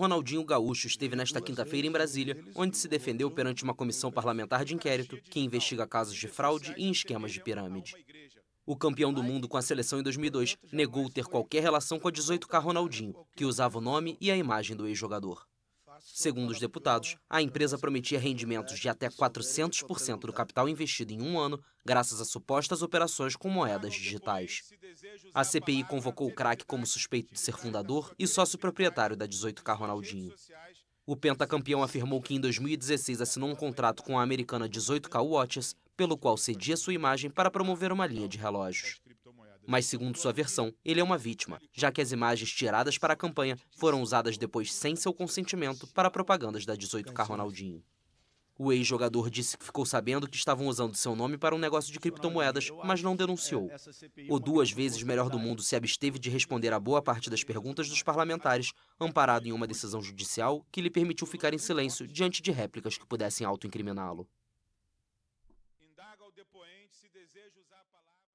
Ronaldinho Gaúcho esteve nesta quinta-feira em Brasília, onde se defendeu perante uma comissão parlamentar de inquérito que investiga casos de fraude e esquemas de pirâmide. O campeão do mundo com a seleção em 2002 negou ter qualquer relação com a 18K Ronaldinho, que usava o nome e a imagem do ex-jogador. Segundo os deputados, a empresa prometia rendimentos de até 400% do capital investido em um ano, graças a supostas operações com moedas digitais. A CPI convocou o craque como suspeito de ser fundador e sócio proprietário da 18K Ronaldinho. O pentacampeão afirmou que em 2016 assinou um contrato com a americana 18K Watches, pelo qual cedia sua imagem para promover uma linha de relógios. Mas, segundo sua versão, ele é uma vítima, já que as imagens tiradas para a campanha foram usadas depois sem seu consentimento para propagandas da 18K Ronaldinho. O ex-jogador disse que ficou sabendo que estavam usando seu nome para um negócio de criptomoedas, mas não denunciou. O duas vezes melhor do mundo se absteve de responder a boa parte das perguntas dos parlamentares, amparado em uma decisão judicial que lhe permitiu ficar em silêncio diante de réplicas que pudessem autoincriminá-lo. Indaga o depoente se deseja usar a palavra.